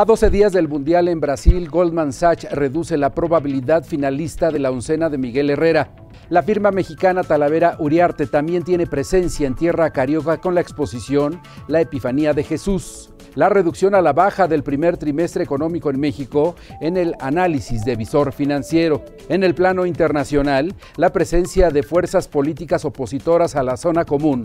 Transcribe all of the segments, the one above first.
A 12 días del Mundial en Brasil, Goldman Sachs reduce la probabilidad finalista de la oncena de Miguel Herrera. La firma mexicana Talavera Uriarte también tiene presencia en Tierra Carioca con la exposición La Epifanía de Jesús la reducción a la baja del primer trimestre económico en México en el análisis de visor financiero. En el plano internacional, la presencia de fuerzas políticas opositoras a la zona común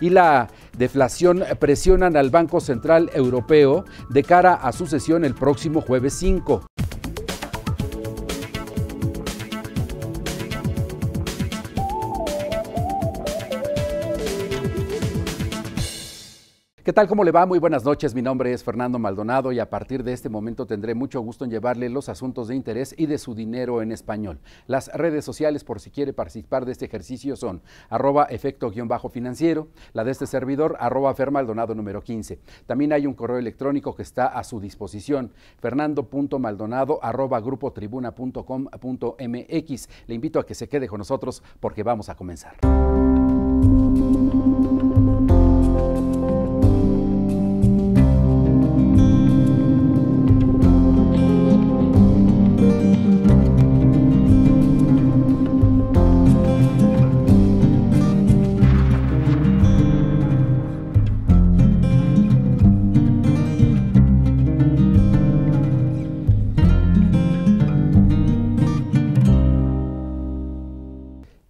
y la deflación presionan al Banco Central Europeo de cara a su sesión el próximo jueves 5. ¿Qué tal? ¿Cómo le va? Muy buenas noches. Mi nombre es Fernando Maldonado y a partir de este momento tendré mucho gusto en llevarle los asuntos de interés y de su dinero en español. Las redes sociales por si quiere participar de este ejercicio son arroba efecto-financiero, la de este servidor arroba fermaldonado número 15. También hay un correo electrónico que está a su disposición, fernando.maldonado arroba Le invito a que se quede con nosotros porque vamos a comenzar.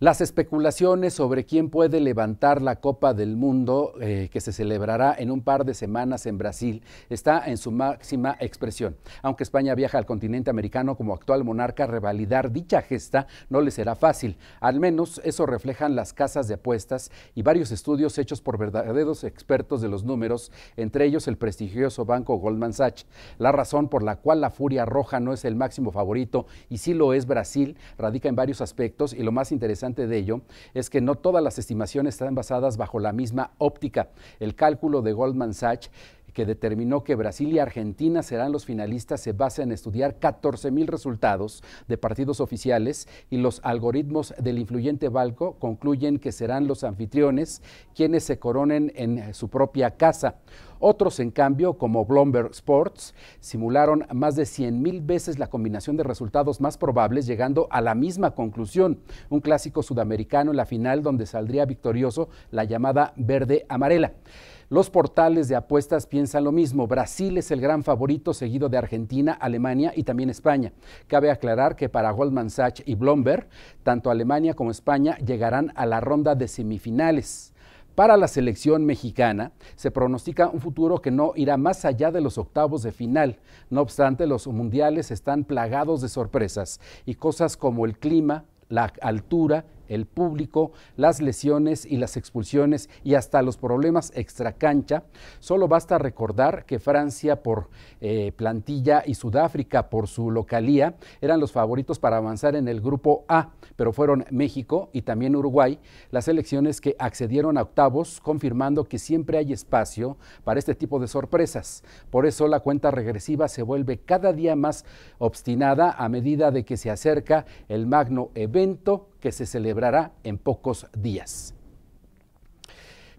Las especulaciones sobre quién puede levantar la Copa del Mundo eh, que se celebrará en un par de semanas en Brasil está en su máxima expresión. Aunque España viaja al continente americano como actual monarca, revalidar dicha gesta no le será fácil. Al menos eso reflejan las casas de apuestas y varios estudios hechos por verdaderos expertos de los números, entre ellos el prestigioso banco Goldman Sachs. La razón por la cual la Furia Roja no es el máximo favorito y sí lo es Brasil radica en varios aspectos y lo más interesante de ello es que no todas las estimaciones están basadas bajo la misma óptica. El cálculo de Goldman Sachs que determinó que Brasil y Argentina serán los finalistas se basa en estudiar 14.000 resultados de partidos oficiales y los algoritmos del influyente Balco concluyen que serán los anfitriones quienes se coronen en su propia casa. Otros, en cambio, como Blomberg Sports, simularon más de 100.000 veces la combinación de resultados más probables, llegando a la misma conclusión. Un clásico sudamericano en la final donde saldría victorioso la llamada verde-amarela. Los portales de apuestas piensan lo mismo. Brasil es el gran favorito, seguido de Argentina, Alemania y también España. Cabe aclarar que para Goldman Sachs y Blomberg, tanto Alemania como España llegarán a la ronda de semifinales. Para la selección mexicana se pronostica un futuro que no irá más allá de los octavos de final. No obstante, los mundiales están plagados de sorpresas y cosas como el clima, la altura el público, las lesiones y las expulsiones y hasta los problemas extracancha, solo basta recordar que Francia por eh, plantilla y Sudáfrica por su localía eran los favoritos para avanzar en el grupo A, pero fueron México y también Uruguay las elecciones que accedieron a octavos, confirmando que siempre hay espacio para este tipo de sorpresas. Por eso la cuenta regresiva se vuelve cada día más obstinada a medida de que se acerca el magno evento que se celebrará en pocos días.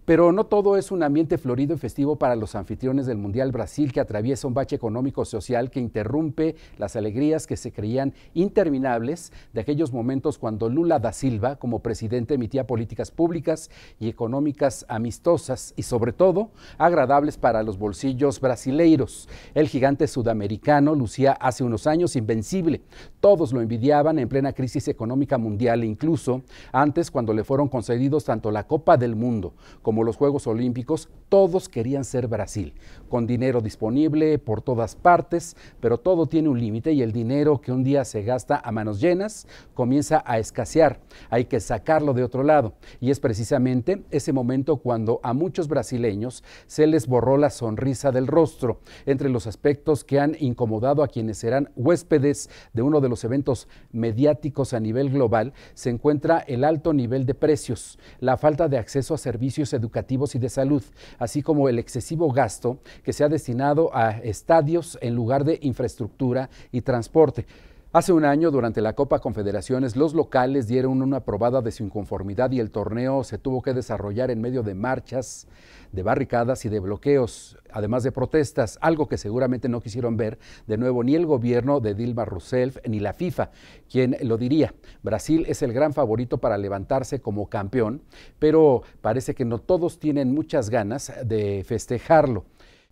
Pero no todo es un ambiente florido y festivo para los anfitriones del Mundial Brasil que atraviesa un bache económico-social que interrumpe las alegrías que se creían interminables de aquellos momentos cuando Lula da Silva como presidente emitía políticas públicas y económicas amistosas y sobre todo agradables para los bolsillos brasileiros. El gigante sudamericano lucía hace unos años invencible. Todos lo envidiaban en plena crisis económica mundial incluso antes cuando le fueron concedidos tanto la Copa del Mundo como como los Juegos Olímpicos, todos querían ser Brasil, con dinero disponible por todas partes, pero todo tiene un límite y el dinero que un día se gasta a manos llenas comienza a escasear, hay que sacarlo de otro lado. Y es precisamente ese momento cuando a muchos brasileños se les borró la sonrisa del rostro, entre los aspectos que han incomodado a quienes serán huéspedes de uno de los eventos mediáticos a nivel global, se encuentra el alto nivel de precios, la falta de acceso a servicios educativos, educativos y de salud, así como el excesivo gasto que se ha destinado a estadios en lugar de infraestructura y transporte. Hace un año, durante la Copa Confederaciones, los locales dieron una probada de su inconformidad y el torneo se tuvo que desarrollar en medio de marchas, de barricadas y de bloqueos, además de protestas, algo que seguramente no quisieron ver de nuevo ni el gobierno de Dilma Rousseff ni la FIFA, quien lo diría. Brasil es el gran favorito para levantarse como campeón, pero parece que no todos tienen muchas ganas de festejarlo.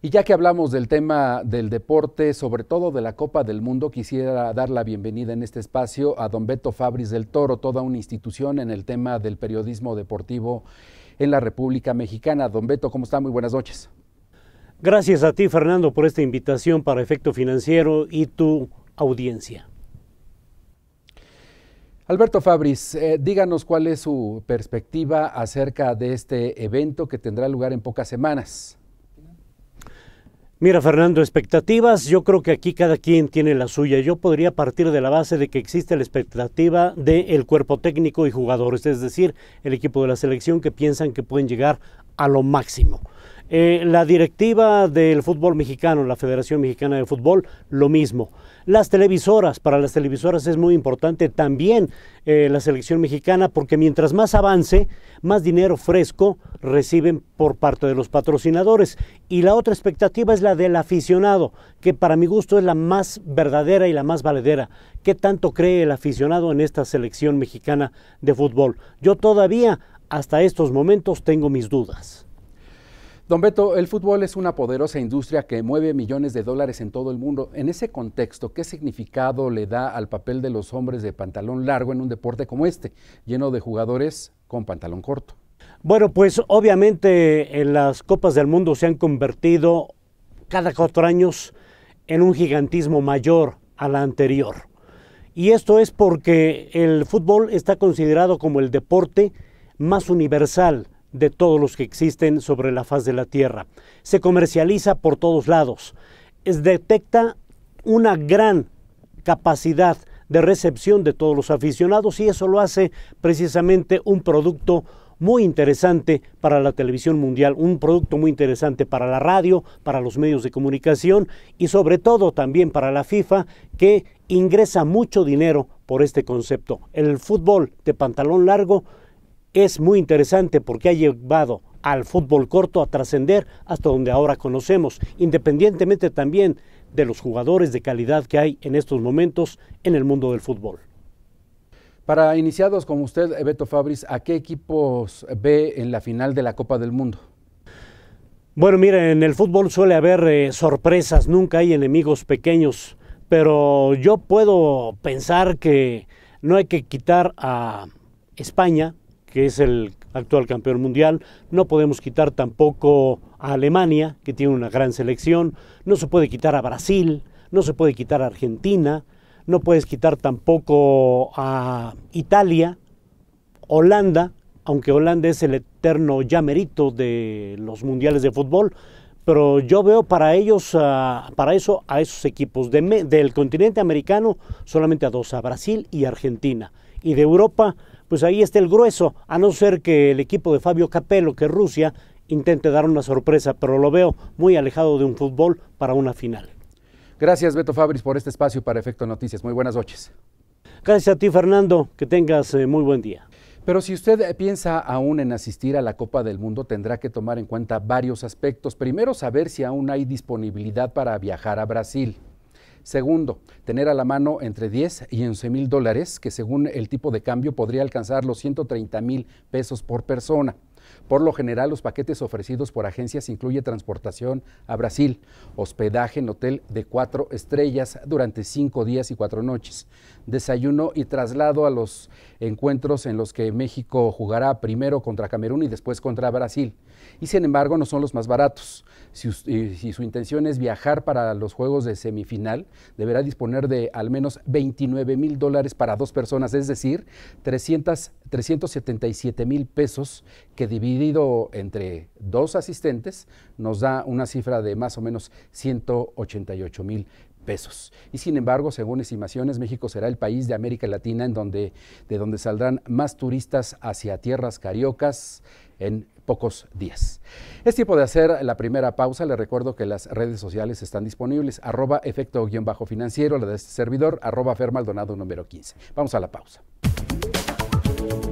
Y ya que hablamos del tema del deporte, sobre todo de la Copa del Mundo, quisiera dar la bienvenida en este espacio a don Beto Fabris del Toro, toda una institución en el tema del periodismo deportivo en la República Mexicana. Don Beto, ¿cómo está? Muy buenas noches. Gracias a ti, Fernando, por esta invitación para Efecto Financiero y tu audiencia. Alberto Fabris, eh, díganos cuál es su perspectiva acerca de este evento que tendrá lugar en pocas semanas. Mira, Fernando, expectativas, yo creo que aquí cada quien tiene la suya. Yo podría partir de la base de que existe la expectativa del cuerpo técnico y jugadores, es decir, el equipo de la selección que piensan que pueden llegar a lo máximo. Eh, la directiva del fútbol mexicano, la Federación Mexicana de Fútbol, lo mismo. Las televisoras, para las televisoras es muy importante también eh, la selección mexicana porque mientras más avance, más dinero fresco reciben por parte de los patrocinadores. Y la otra expectativa es la del aficionado, que para mi gusto es la más verdadera y la más valedera. ¿Qué tanto cree el aficionado en esta selección mexicana de fútbol? Yo todavía, hasta estos momentos, tengo mis dudas. Don Beto, el fútbol es una poderosa industria que mueve millones de dólares en todo el mundo. En ese contexto, ¿qué significado le da al papel de los hombres de pantalón largo en un deporte como este, lleno de jugadores con pantalón corto? Bueno, pues obviamente las Copas del Mundo se han convertido cada cuatro años en un gigantismo mayor a la anterior. Y esto es porque el fútbol está considerado como el deporte más universal de todos los que existen sobre la faz de la Tierra. Se comercializa por todos lados. Es, detecta una gran capacidad de recepción de todos los aficionados y eso lo hace precisamente un producto muy interesante para la televisión mundial, un producto muy interesante para la radio, para los medios de comunicación y sobre todo también para la FIFA que ingresa mucho dinero por este concepto. El fútbol de pantalón largo es muy interesante porque ha llevado al fútbol corto a trascender hasta donde ahora conocemos, independientemente también de los jugadores de calidad que hay en estos momentos en el mundo del fútbol. Para iniciados como usted, Beto Fabris, ¿a qué equipos ve en la final de la Copa del Mundo? Bueno, miren, en el fútbol suele haber eh, sorpresas, nunca hay enemigos pequeños, pero yo puedo pensar que no hay que quitar a España, que es el actual campeón mundial. No podemos quitar tampoco a Alemania, que tiene una gran selección. No se puede quitar a Brasil, no se puede quitar a Argentina, no puedes quitar tampoco a Italia, Holanda, aunque Holanda es el eterno llamerito de los mundiales de fútbol, pero yo veo para ellos, ah, para eso, a esos equipos del continente americano solamente a dos, a Brasil y Argentina, y de Europa pues ahí está el grueso, a no ser que el equipo de Fabio Capello, que Rusia, intente dar una sorpresa, pero lo veo muy alejado de un fútbol para una final. Gracias Beto Fabris por este espacio para Efecto Noticias. Muy buenas noches. Gracias a ti Fernando, que tengas eh, muy buen día. Pero si usted eh, piensa aún en asistir a la Copa del Mundo, tendrá que tomar en cuenta varios aspectos. Primero, saber si aún hay disponibilidad para viajar a Brasil. Segundo, tener a la mano entre 10 y 11 mil dólares, que según el tipo de cambio podría alcanzar los 130 mil pesos por persona. Por lo general, los paquetes ofrecidos por agencias incluye transportación a Brasil, hospedaje en hotel de cuatro estrellas durante cinco días y cuatro noches, desayuno y traslado a los encuentros en los que México jugará primero contra Camerún y después contra Brasil. Y sin embargo, no son los más baratos. Si, eh, su intención es viajar para los juegos de semifinal, deberá disponer de al menos 29 mil dólares para dos personas, es decir, 300 377 mil pesos, que dividido entre dos asistentes nos da una cifra de más o menos 188 mil pesos. Y sin embargo, según estimaciones, México será el país de América Latina en donde, de donde saldrán más turistas hacia tierras cariocas en pocos días. Es tiempo de hacer la primera pausa. Le recuerdo que las redes sociales están disponibles. Arroba efecto-financiero, la de este servidor, arroba fermaldonado número 15. Vamos a la pausa. thank you